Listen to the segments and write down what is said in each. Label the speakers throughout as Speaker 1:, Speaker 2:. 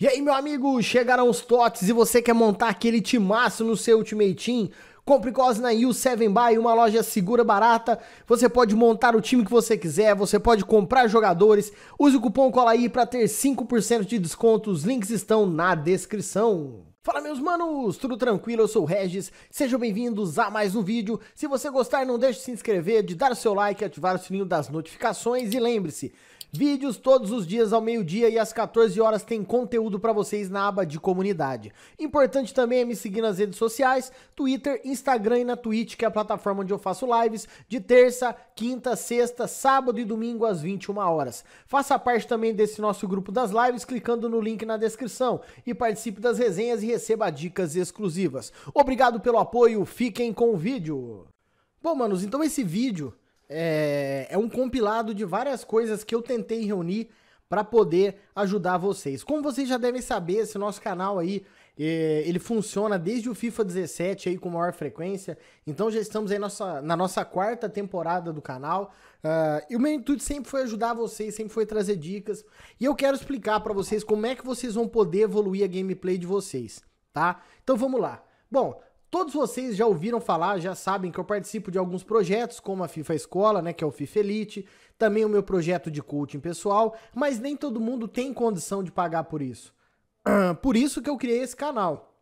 Speaker 1: E aí, meu amigo, chegaram os TOTS e você quer montar aquele timaço no seu Ultimate Team? Compre Cosna e o 7buy, uma loja segura barata. Você pode montar o time que você quiser, você pode comprar jogadores. Use o cupom COLAI para ter 5% de desconto. Os links estão na descrição. Fala meus manos, tudo tranquilo? Eu sou o Regis, sejam bem-vindos a mais um vídeo. Se você gostar, não deixe de se inscrever, de dar o seu like, ativar o sininho das notificações e lembre-se, Vídeos todos os dias ao meio-dia e às 14 horas tem conteúdo para vocês na aba de comunidade. Importante também é me seguir nas redes sociais, Twitter, Instagram e na Twitch, que é a plataforma onde eu faço lives de terça, quinta, sexta, sábado e domingo às 21 horas. Faça parte também desse nosso grupo das lives clicando no link na descrição e participe das resenhas e receba dicas exclusivas. Obrigado pelo apoio, fiquem com o vídeo. Bom, manos, então esse vídeo é, é um compilado de várias coisas que eu tentei reunir para poder ajudar vocês. Como vocês já devem saber, esse nosso canal aí é, ele funciona desde o FIFA 17 aí com maior frequência. Então já estamos aí nossa, na nossa quarta temporada do canal. Uh, e o meu intuito sempre foi ajudar vocês, sempre foi trazer dicas. E eu quero explicar para vocês como é que vocês vão poder evoluir a gameplay de vocês, tá? Então vamos lá. Bom, Todos vocês já ouviram falar, já sabem que eu participo de alguns projetos, como a FIFA Escola, né, que é o FIFA Elite, também o meu projeto de coaching pessoal, mas nem todo mundo tem condição de pagar por isso. Por isso que eu criei esse canal.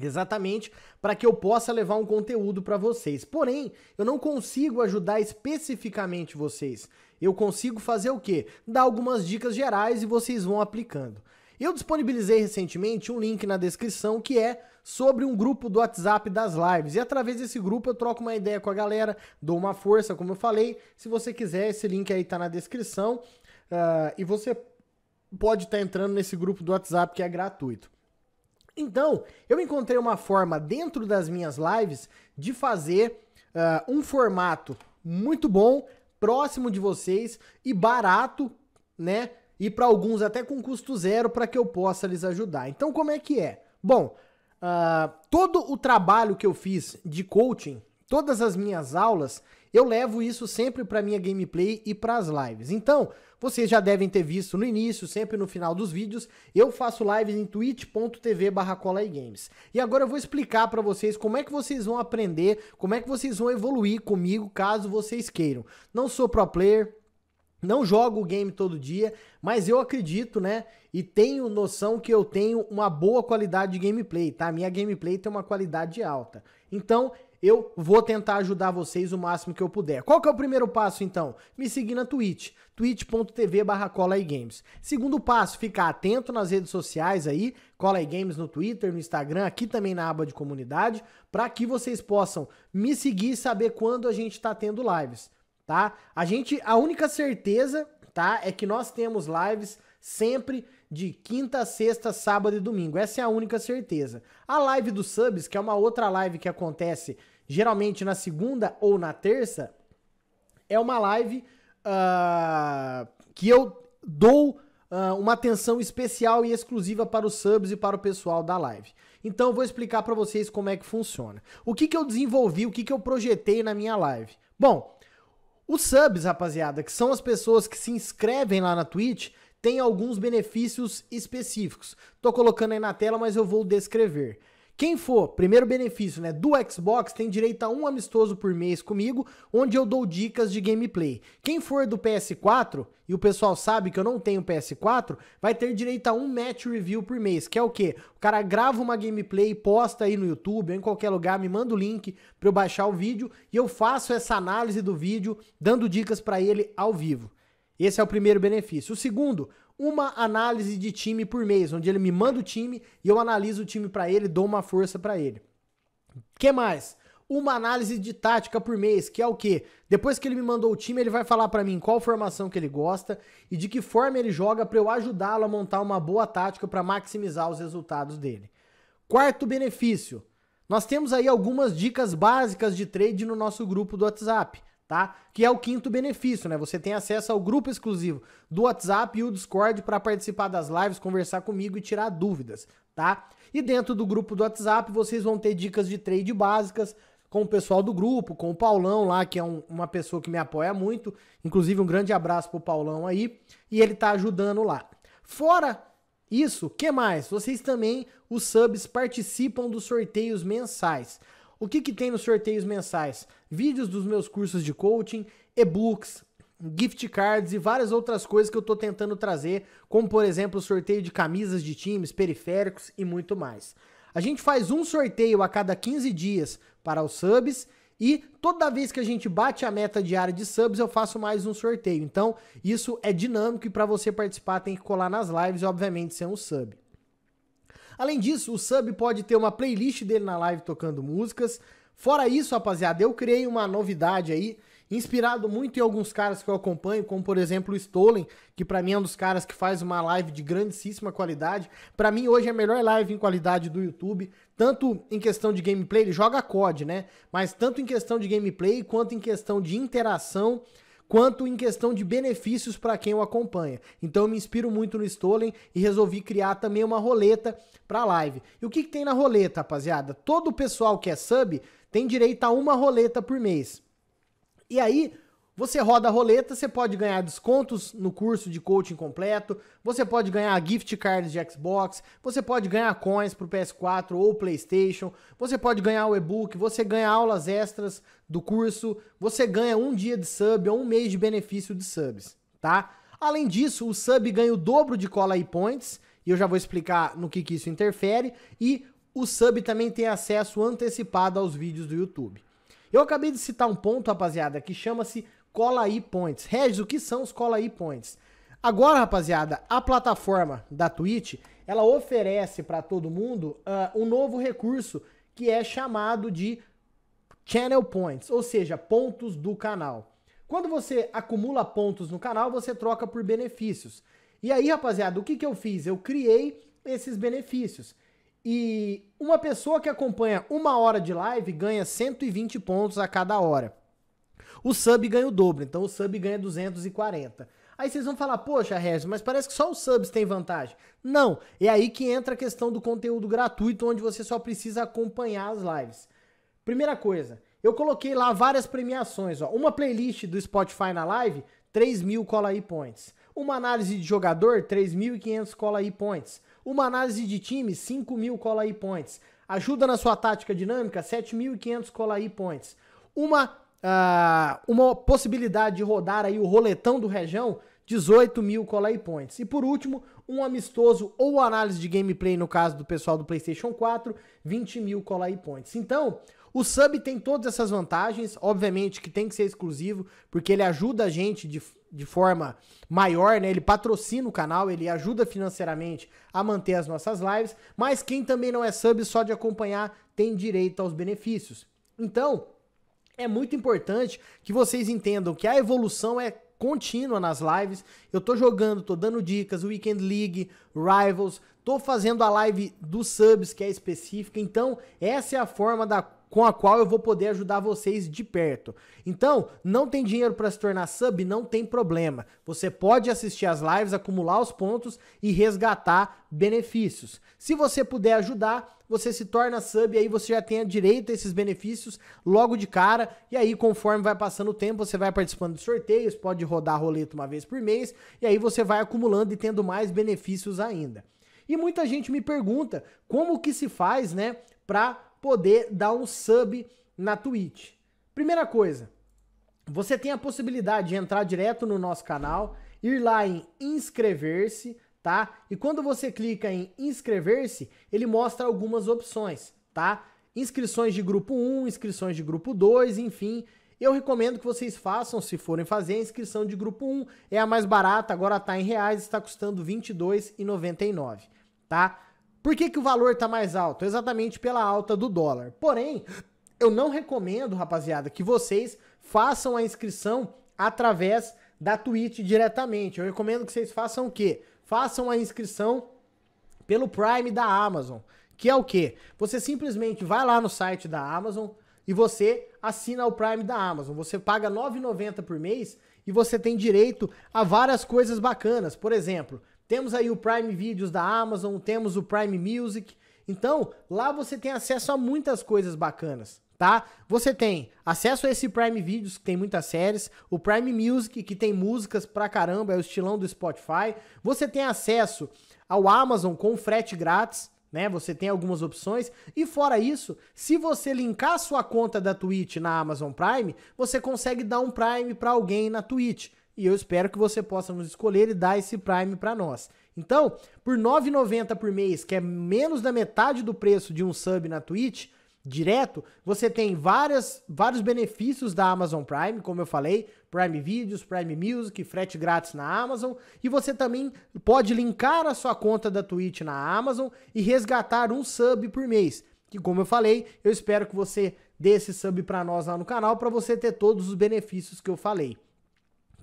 Speaker 1: Exatamente para que eu possa levar um conteúdo para vocês. Porém, eu não consigo ajudar especificamente vocês. Eu consigo fazer o quê? Dar algumas dicas gerais e vocês vão aplicando. Eu disponibilizei recentemente um link na descrição que é sobre um grupo do WhatsApp das lives. E através desse grupo eu troco uma ideia com a galera, dou uma força, como eu falei. Se você quiser, esse link aí tá na descrição. Uh, e você pode estar tá entrando nesse grupo do WhatsApp que é gratuito. Então, eu encontrei uma forma dentro das minhas lives de fazer uh, um formato muito bom, próximo de vocês e barato, né? E para alguns até com custo zero para que eu possa lhes ajudar. Então, como é que é? Bom, Uh, todo o trabalho que eu fiz de coaching, todas as minhas aulas, eu levo isso sempre para minha gameplay e para as lives. Então, vocês já devem ter visto no início, sempre no final dos vídeos, eu faço lives em twitch.tv games. E agora eu vou explicar para vocês como é que vocês vão aprender, como é que vocês vão evoluir comigo, caso vocês queiram. Não sou pro player, não jogo o game todo dia, mas eu acredito, né? E tenho noção que eu tenho uma boa qualidade de gameplay, tá? Minha gameplay tem uma qualidade alta. Então, eu vou tentar ajudar vocês o máximo que eu puder. Qual que é o primeiro passo, então? Me seguir na Twitch, twitch.tv barra Games. Segundo passo, ficar atento nas redes sociais aí, Cola Games no Twitter, no Instagram, aqui também na aba de comunidade, para que vocês possam me seguir e saber quando a gente está tendo lives tá? A gente, a única certeza, tá, é que nós temos lives sempre de quinta, sexta, sábado e domingo. Essa é a única certeza. A live dos subs, que é uma outra live que acontece geralmente na segunda ou na terça, é uma live uh, que eu dou uh, uma atenção especial e exclusiva para os subs e para o pessoal da live. Então eu vou explicar para vocês como é que funciona. O que, que eu desenvolvi, o que, que eu projetei na minha live. Bom, os subs, rapaziada, que são as pessoas que se inscrevem lá na Twitch, tem alguns benefícios específicos. Tô colocando aí na tela, mas eu vou descrever. Quem for, primeiro benefício, né, do Xbox tem direito a um amistoso por mês comigo, onde eu dou dicas de gameplay. Quem for do PS4, e o pessoal sabe que eu não tenho PS4, vai ter direito a um match review por mês, que é o quê? O cara grava uma gameplay, posta aí no YouTube ou em qualquer lugar, me manda o link para eu baixar o vídeo e eu faço essa análise do vídeo, dando dicas para ele ao vivo. Esse é o primeiro benefício. O segundo, uma análise de time por mês, onde ele me manda o time e eu analiso o time para ele, dou uma força para ele. Que mais? Uma análise de tática por mês, que é o quê? Depois que ele me mandou o time, ele vai falar para mim qual formação que ele gosta e de que forma ele joga para eu ajudá-lo a montar uma boa tática para maximizar os resultados dele. Quarto benefício. Nós temos aí algumas dicas básicas de trade no nosso grupo do WhatsApp tá? Que é o quinto benefício, né? Você tem acesso ao grupo exclusivo do WhatsApp e o Discord para participar das lives, conversar comigo e tirar dúvidas, tá? E dentro do grupo do WhatsApp, vocês vão ter dicas de trade básicas com o pessoal do grupo, com o Paulão lá, que é um, uma pessoa que me apoia muito, inclusive um grande abraço pro Paulão aí, e ele tá ajudando lá. Fora isso, que mais? Vocês também, os subs participam dos sorteios mensais. O que que tem nos sorteios mensais? vídeos dos meus cursos de coaching, e-books, gift cards e várias outras coisas que eu estou tentando trazer, como por exemplo sorteio de camisas de times, periféricos e muito mais. A gente faz um sorteio a cada 15 dias para os subs e toda vez que a gente bate a meta diária de subs, eu faço mais um sorteio. Então, isso é dinâmico e para você participar tem que colar nas lives e obviamente ser um sub. Além disso, o sub pode ter uma playlist dele na live tocando músicas, Fora isso, rapaziada, eu criei uma novidade aí, inspirado muito em alguns caras que eu acompanho, como por exemplo o Stolen, que para mim é um dos caras que faz uma live de grandíssima qualidade. Para mim hoje é a melhor live em qualidade do YouTube, tanto em questão de gameplay, ele joga COD, né? Mas tanto em questão de gameplay quanto em questão de interação quanto em questão de benefícios para quem o acompanha. Então eu me inspiro muito no Stolen e resolvi criar também uma roleta para live. E o que, que tem na roleta, rapaziada? Todo o pessoal que é sub tem direito a uma roleta por mês. E aí, você roda a roleta, você pode ganhar descontos no curso de coaching completo, você pode ganhar gift cards de Xbox, você pode ganhar coins para o PS4 ou PlayStation, você pode ganhar o e-book, você ganha aulas extras do curso, você ganha um dia de sub ou um mês de benefício de subs, tá? Além disso, o sub ganha o dobro de cola e points, e eu já vou explicar no que, que isso interfere, e o sub também tem acesso antecipado aos vídeos do YouTube. Eu acabei de citar um ponto, rapaziada, que chama-se Cola aí points. Regis, o que são os cola aí points? Agora, rapaziada, a plataforma da Twitch, ela oferece para todo mundo uh, um novo recurso que é chamado de channel points, ou seja, pontos do canal. Quando você acumula pontos no canal, você troca por benefícios. E aí, rapaziada, o que, que eu fiz? Eu criei esses benefícios. E uma pessoa que acompanha uma hora de live ganha 120 pontos a cada hora. O sub ganha o dobro, então o sub ganha 240. Aí vocês vão falar, poxa, Regis, mas parece que só os subs têm vantagem. Não, é aí que entra a questão do conteúdo gratuito, onde você só precisa acompanhar as lives. Primeira coisa, eu coloquei lá várias premiações, ó. Uma playlist do Spotify na live, 3 mil cola aí points. Uma análise de jogador, 3.500 cola aí points. Uma análise de time, 5 mil cola aí points. Ajuda na sua tática dinâmica, 7.500 cola aí points. Uma ah, uma possibilidade de rodar aí o roletão do Região, 18 mil Colay Points. E por último, um amistoso ou análise de gameplay, no caso do pessoal do PlayStation 4, 20 mil Colay Points. Então, o sub tem todas essas vantagens, obviamente que tem que ser exclusivo, porque ele ajuda a gente de, de forma maior, né? Ele patrocina o canal, ele ajuda financeiramente a manter as nossas lives, mas quem também não é sub só de acompanhar tem direito aos benefícios. Então, é muito importante que vocês entendam que a evolução é contínua nas lives. Eu tô jogando, tô dando dicas, Weekend League, Rivals, tô fazendo a live dos subs que é específica. Então, essa é a forma da com a qual eu vou poder ajudar vocês de perto. Então, não tem dinheiro para se tornar sub, não tem problema. Você pode assistir as lives, acumular os pontos e resgatar benefícios. Se você puder ajudar, você se torna sub e aí você já tem direito a esses benefícios logo de cara. E aí, conforme vai passando o tempo, você vai participando de sorteios, pode rodar roleta uma vez por mês, e aí você vai acumulando e tendo mais benefícios ainda. E muita gente me pergunta como que se faz, né, para poder dar um sub na Twitch. Primeira coisa, você tem a possibilidade de entrar direto no nosso canal, ir lá em inscrever-se, tá? E quando você clica em inscrever-se, ele mostra algumas opções, tá? Inscrições de grupo 1, inscrições de grupo 2, enfim. Eu recomendo que vocês façam, se forem fazer, a inscrição de grupo 1. É a mais barata, agora tá em reais, está custando R$ 22,99, tá? Por que, que o valor está mais alto? Exatamente pela alta do dólar. Porém, eu não recomendo, rapaziada, que vocês façam a inscrição através da Twitch diretamente. Eu recomendo que vocês façam o quê? Façam a inscrição pelo Prime da Amazon, que é o quê? Você simplesmente vai lá no site da Amazon e você assina o Prime da Amazon. Você paga R$ 9,90 por mês e você tem direito a várias coisas bacanas. Por exemplo, temos aí o Prime Videos da Amazon, temos o Prime Music. Então, lá você tem acesso a muitas coisas bacanas, tá? Você tem acesso a esse Prime Videos, que tem muitas séries, o Prime Music, que tem músicas pra caramba, é o estilão do Spotify. Você tem acesso ao Amazon com frete grátis, né? Você tem algumas opções. E fora isso, se você linkar sua conta da Twitch na Amazon Prime, você consegue dar um Prime para alguém na Twitch e eu espero que você possa nos escolher e dar esse Prime para nós. Então, por R$ 9,90 por mês, que é menos da metade do preço de um sub na Twitch, direto, você tem várias, vários benefícios da Amazon Prime, como eu falei, Prime Videos, Prime Music, frete grátis na Amazon, e você também pode linkar a sua conta da Twitch na Amazon e resgatar um sub por mês. Que como eu falei, eu espero que você dê esse sub para nós lá no canal para você ter todos os benefícios que eu falei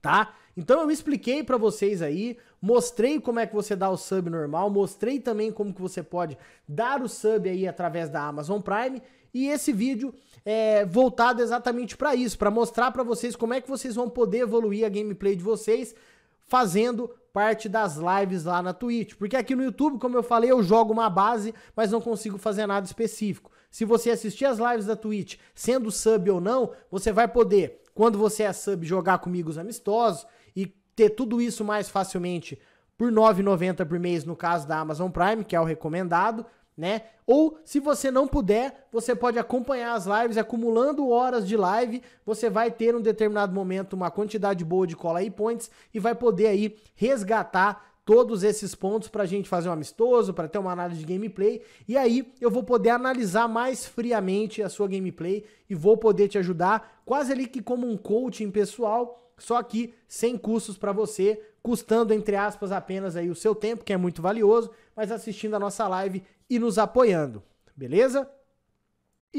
Speaker 1: tá? Então eu expliquei para vocês aí, mostrei como é que você dá o sub normal, mostrei também como que você pode dar o sub aí através da Amazon Prime e esse vídeo é voltado exatamente para isso, para mostrar para vocês como é que vocês vão poder evoluir a gameplay de vocês fazendo parte das lives lá na Twitch, porque aqui no YouTube, como eu falei, eu jogo uma base, mas não consigo fazer nada específico. Se você assistir as lives da Twitch, sendo sub ou não, você vai poder quando você é sub, jogar comigo os amistosos e ter tudo isso mais facilmente por 9,90 por mês no caso da Amazon Prime, que é o recomendado, né? Ou se você não puder, você pode acompanhar as lives, acumulando horas de live, você vai ter em um determinado momento uma quantidade boa de cola e points e vai poder aí resgatar todos esses pontos para a gente fazer um amistoso, para ter uma análise de gameplay. E aí eu vou poder analisar mais friamente a sua gameplay e vou poder te ajudar, quase ali que como um coaching pessoal, só que sem custos para você, custando entre aspas apenas aí o seu tempo, que é muito valioso, mas assistindo a nossa live e nos apoiando. Beleza?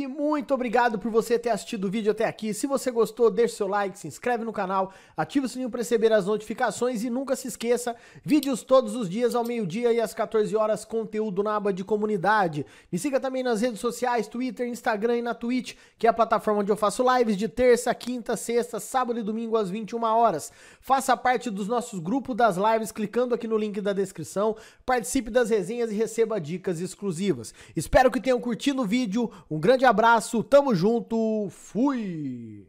Speaker 1: E muito obrigado por você ter assistido o vídeo até aqui. Se você gostou, deixe seu like, se inscreve no canal, ativa o sininho para receber as notificações e nunca se esqueça, vídeos todos os dias ao meio-dia e às 14 horas, conteúdo na aba de comunidade. Me siga também nas redes sociais, Twitter, Instagram e na Twitch, que é a plataforma onde eu faço lives de terça, quinta, sexta, sábado e domingo às 21 horas. Faça parte dos nossos grupos das lives clicando aqui no link da descrição, participe das resenhas e receba dicas exclusivas. Espero que tenham curtido o vídeo. Um grande abraço, tamo junto, fui!